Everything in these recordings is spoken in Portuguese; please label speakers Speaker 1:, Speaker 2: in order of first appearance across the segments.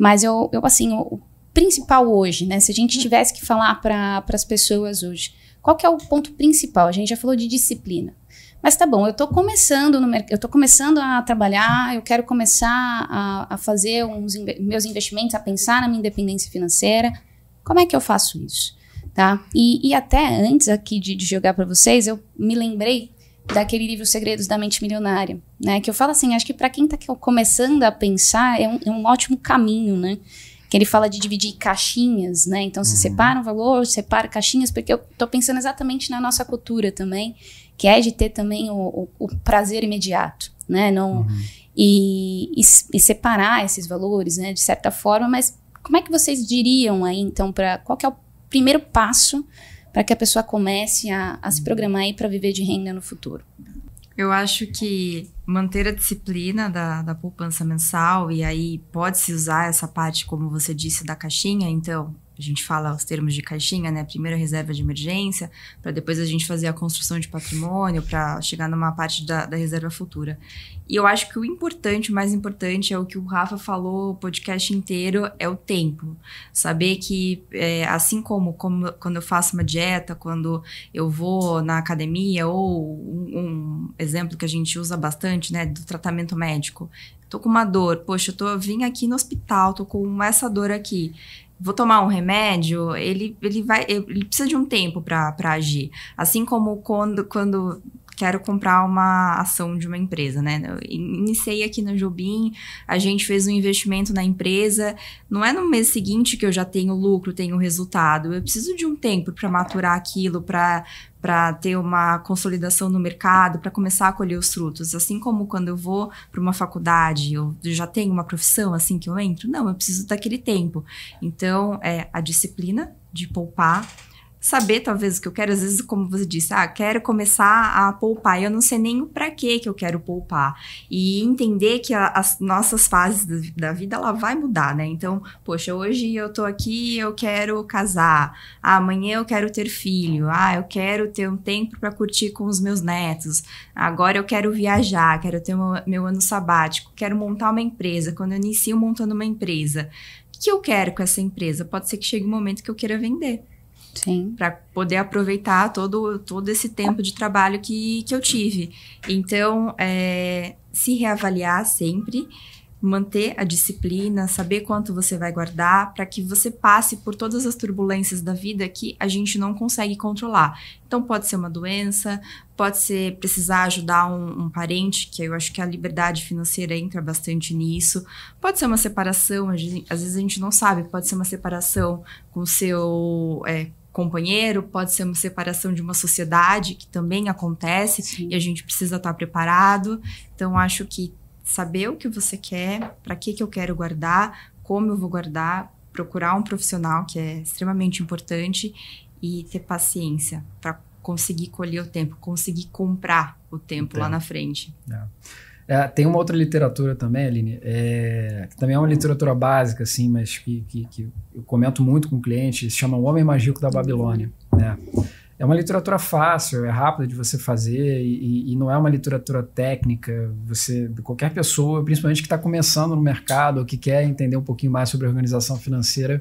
Speaker 1: Mas eu, eu assim, o principal hoje, né? Se a gente uhum. tivesse que falar para as pessoas hoje, qual que é o ponto principal? A gente já falou de disciplina. Mas tá bom, eu estou começando no eu tô começando a trabalhar, eu quero começar a, a fazer uns in meus investimentos, a pensar na minha independência financeira. Como é que eu faço isso? Tá? E, e até antes aqui de, de jogar para vocês, eu me lembrei daquele livro Segredos da Mente Milionária, né? Que eu falo assim, acho que para quem está começando a pensar é um, é um, ótimo caminho, né? Que ele fala de dividir caixinhas, né? Então você uhum. separa um valor, separa caixinhas, porque eu estou pensando exatamente na nossa cultura também, que é de ter também o, o, o prazer imediato, né? Não uhum. e, e, e, separar esses valores, né? De certa forma, mas como é que vocês diriam aí então para qual é o primeiro passo para que a pessoa comece a, a se uhum. programar aí para viver de renda no futuro?
Speaker 2: Eu acho que manter a disciplina da, da poupança mensal, e aí pode-se usar essa parte, como você disse, da caixinha, então a gente fala os termos de caixinha, né? Primeiro reserva de emergência, para depois a gente fazer a construção de patrimônio, para chegar numa parte da, da, reserva futura. E eu acho que o importante, o mais importante, é o que o Rafa falou o podcast inteiro, é o tempo. Saber que, é, assim como, como quando eu faço uma dieta, quando eu vou na academia, ou um, um exemplo que a gente usa bastante, né, do tratamento médico tô com uma dor, poxa, eu tô, eu vim aqui no hospital, tô com essa dor aqui vou tomar um remédio, ele, ele vai, ele precisa de um tempo para agir. Assim como quando, quando quero comprar uma ação de uma empresa, né? Eu iniciei aqui no Jobim, a gente fez um investimento na empresa. Não é no mês seguinte que eu já tenho lucro, tenho resultado. Eu preciso de um tempo para maturar aquilo, para para ter uma consolidação no mercado, para começar a colher os frutos. Assim como quando eu vou para uma faculdade, eu já tenho uma profissão assim que eu entro. Não, eu preciso daquele tempo. Então, é a disciplina de poupar saber talvez o que eu quero, às vezes, como você disse, ah, quero começar a poupar, eu não sei nem o para que que eu quero poupar. E entender que a, as nossas fases da vida, ela vai mudar, né? Então, poxa, hoje eu tô aqui, eu quero casar, ah, amanhã eu quero ter filho, ah, eu quero ter um tempo para curtir com os meus netos, agora eu quero viajar, quero ter uma, meu ano sabático, quero montar uma empresa, quando eu inicio montando uma empresa, o que eu quero com essa empresa? Pode ser que chegue um momento que eu queira vender. Sim. Para poder aproveitar todo, todo esse tempo de trabalho que, que eu tive. Então, é, se reavaliar sempre, manter a disciplina, saber quanto você vai guardar, para que você passe por todas as turbulências da vida que a gente não consegue controlar. Então, pode ser uma doença, pode ser precisar ajudar um, um, parente, que eu acho que a liberdade financeira entra bastante nisso. Pode ser uma separação, às vezes a gente não sabe, pode ser uma separação com seu é, companheiro, pode ser uma separação de uma sociedade, que também acontece, Sim. e a gente precisa estar preparado. Então, acho que saber o que você quer, para que, que eu quero guardar, como eu vou guardar, procurar um profissional, que é extremamente importante, e ter paciência para conseguir colher o tempo, conseguir comprar o tempo lá na frente. É.
Speaker 3: É, tem uma outra literatura também, Aline, é, que também é uma literatura básica, assim, mas que, que, que eu comento muito com clientes, se chama O Homem Mágico da Babilônia. Né? É uma literatura fácil, é rápida de você fazer e, e não é uma literatura técnica. Você, qualquer pessoa, principalmente que está começando no mercado ou que quer entender um pouquinho mais sobre organização financeira,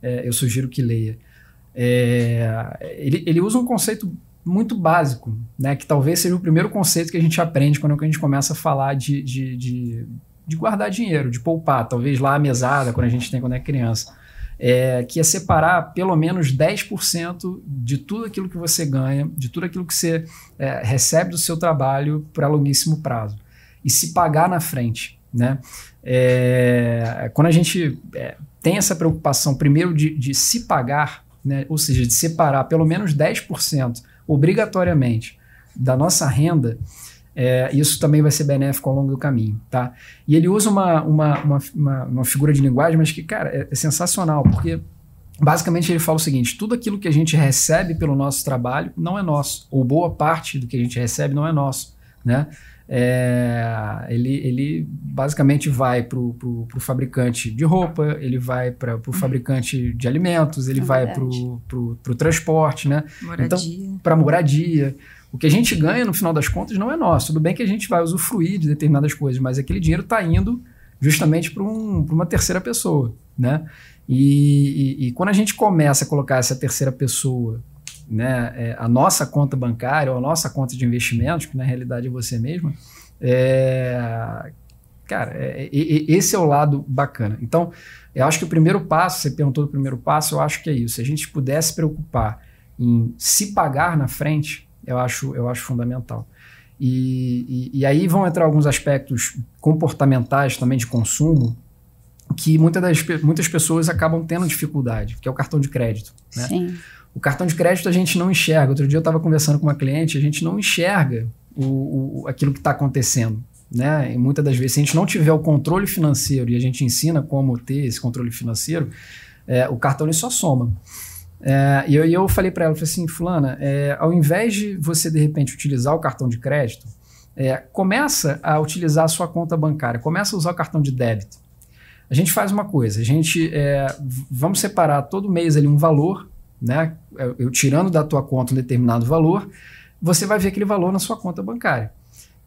Speaker 3: é, eu sugiro que leia. É, ele, ele, usa um conceito muito básico, né? Que talvez seja o primeiro conceito que a gente aprende quando a gente começa a falar de, de, de, de guardar dinheiro, de poupar, talvez lá a mesada, quando a gente tem quando é criança. É, que é separar pelo menos 10% de tudo aquilo que você ganha, de tudo aquilo que você é, recebe do seu trabalho para longuíssimo prazo. E se pagar na frente. Né? É, quando a gente é, tem essa preocupação, primeiro, de, de se pagar, né? ou seja, de separar pelo menos 10% obrigatoriamente da nossa renda, é, isso também vai ser benéfico ao longo do caminho, tá? E ele usa uma, uma, uma, uma, uma figura de linguagem, mas que, cara, é, é sensacional, porque basicamente ele fala o seguinte, tudo aquilo que a gente recebe pelo nosso trabalho não é nosso, ou boa parte do que a gente recebe não é nosso, né? É, ele, ele basicamente vai para o fabricante de roupa, ele vai para o uhum. fabricante de alimentos, ele é vai para o transporte, né? Então, moradia. Então, para moradia. O que a gente ganha, no final das contas, não é nosso. Tudo bem que a gente vai usufruir de determinadas coisas, mas aquele dinheiro está indo justamente para um, uma terceira pessoa, né? E, e, e, quando a gente começa a colocar essa terceira pessoa né, é, a nossa conta bancária ou a nossa conta de investimentos, que na realidade é você mesma, é, cara, é, esse é o lado bacana. Então, eu acho que o primeiro passo, você perguntou do primeiro passo, eu acho que é isso. Se a gente pudesse preocupar em se pagar na frente, eu acho, eu acho fundamental. E, e, e aí vão entrar alguns aspectos comportamentais também de consumo, que muitas, das, muitas pessoas acabam tendo dificuldade, que é o cartão de crédito. Né? Sim. O cartão de crédito a gente não enxerga. Outro dia eu estava conversando com uma cliente, a gente não enxerga o, o aquilo que está acontecendo. Né? E muitas das vezes, se a gente não tiver o controle financeiro e a gente ensina como ter esse controle financeiro, é, o cartão ele só soma. É, e eu, eu falei para ela, falei assim, fulana, é, ao invés de você de repente utilizar o cartão de crédito, é, começa a utilizar a sua conta bancária, começa a usar o cartão de débito. A gente faz uma coisa, a gente é, vamos separar todo mês ali um valor né? É, eu, tirando da tua conta um determinado valor, você vai ver aquele valor na sua conta bancária.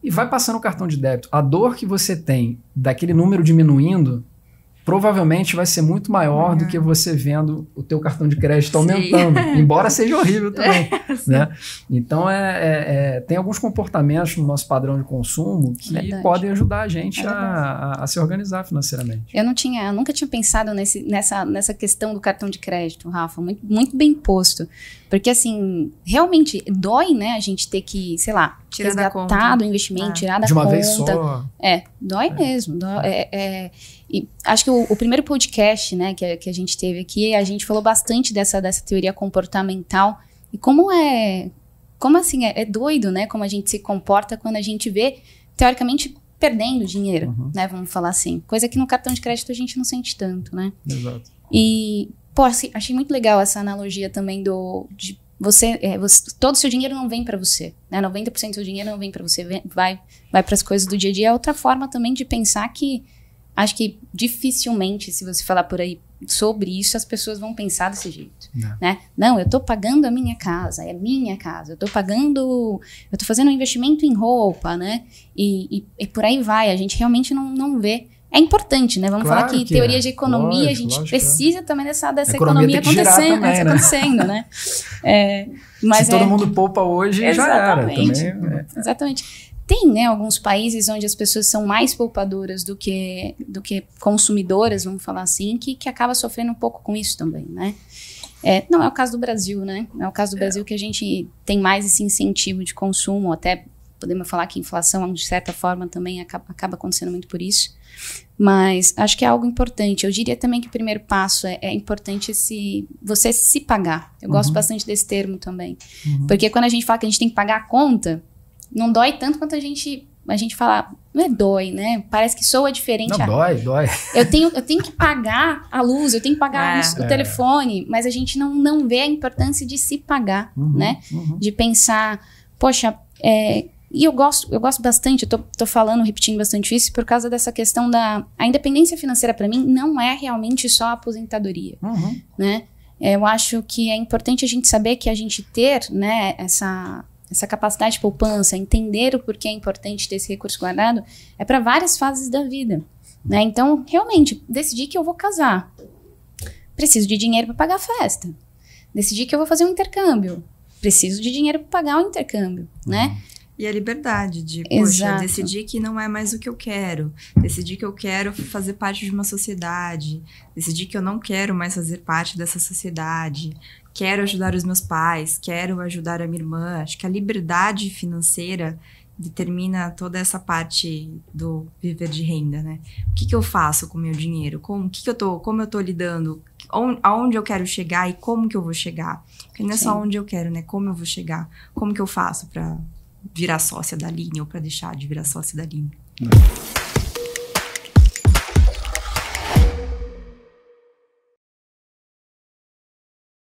Speaker 3: E vai passando o cartão de débito. A dor que você tem daquele número diminuindo provavelmente vai ser muito maior uhum. do que uhum. você vendo o teu cartão de crédito aumentando, embora seja horrível também, é, né? Então é, é, é, tem alguns comportamentos no nosso padrão de consumo que Verdade. podem ajudar a gente é a, a, a, se organizar financeiramente.
Speaker 1: Eu não tinha, eu nunca tinha pensado nesse, nessa, nessa questão do cartão de crédito, Rafa, muito, muito bem posto, porque assim realmente dói, né? A gente ter que, sei lá, tirar resgatado o investimento, ah. É. tirar da de uma conta. Vez só. É, dói é. mesmo. Dói, é, é, e acho que o, o, primeiro podcast né, que, que a gente teve aqui, a gente falou bastante dessa, dessa teoria comportamental e como é. Como assim, é, é doido, né? Como a gente se comporta quando a gente vê, teoricamente, perdendo dinheiro, uhum. né? Vamos falar assim. Coisa que no cartão de crédito a gente não sente tanto, né? Exato. E, pô, achei muito legal essa analogia também do, de você, é, você, todo o seu dinheiro não vem para você, né? 90% do seu dinheiro não vem para você, vem, vai vai para as coisas do dia a dia. É outra forma também de pensar que acho que dificilmente se você falar por aí sobre isso, as pessoas vão pensar desse jeito, não. né? Não, eu estou pagando a minha casa, é minha casa. Eu estou pagando, eu tô fazendo um investimento em roupa, né? E, e, e por aí vai. A gente realmente não, não vê é importante, né? Vamos claro falar que, que teoria é. de economia, lógico, a gente lógico, precisa também dessa, dessa economia, economia acontecendo, também, né? acontecendo, né? É, mas Se todo é mundo
Speaker 3: poupa hoje, exatamente, já era. Também, né?
Speaker 1: Exatamente. Tem, né, alguns países onde as pessoas são mais poupadoras do que, do que consumidoras, vamos falar assim, que, que acaba sofrendo um pouco com isso também, né? É, não é o caso do Brasil, né? É o caso do é. Brasil que a gente tem mais esse incentivo de consumo, até podemos falar que inflação, de certa forma, também acaba, acaba, acontecendo muito por isso. Mas acho que é algo importante. Eu diria também que o primeiro passo é, é importante se você se pagar. Eu uhum. gosto bastante desse termo também. Uhum. Porque quando a gente fala que a gente tem que pagar a conta, não dói tanto quanto a gente a gente fala, não é dói, né? Parece que soa diferente. Não, a... dói, dói. Eu tenho, eu tenho que pagar a luz, eu tenho que pagar é, o é. telefone, mas a gente não, não vê a importância de se pagar, uhum, né? Uhum. De pensar, poxa, é, e eu gosto, eu gosto bastante, eu tô, tô falando, repetindo bastante isso, por causa dessa questão da. A independência financeira, para mim, não é realmente só a aposentadoria. Uhum. Né? Eu acho que é importante a gente saber que a gente ter né, essa, essa capacidade de poupança, entender o porquê é importante ter esse recurso guardado, é para várias fases da vida. Né? Então, realmente, decidi que eu vou casar. Preciso de dinheiro para pagar a festa. Decidi que eu vou fazer um intercâmbio. Preciso de dinheiro para pagar o intercâmbio,
Speaker 2: né? Uhum e a liberdade de, Exato. poxa, decidir que não é mais o que eu quero, decidir que eu quero fazer parte de uma sociedade, decidir que eu não quero mais fazer parte dessa sociedade, quero ajudar os meus pais, quero ajudar a minha irmã. Acho que a liberdade financeira determina toda essa parte do viver de renda, né? O que, que eu faço com o meu dinheiro? Como que, que eu tô, como eu tô lidando? aonde eu quero chegar e como que eu vou chegar? Porque não é Sim. só onde eu quero, né? Como eu vou chegar? Como que eu faço para virar sócia da linha ou para deixar de virar sócia da linha.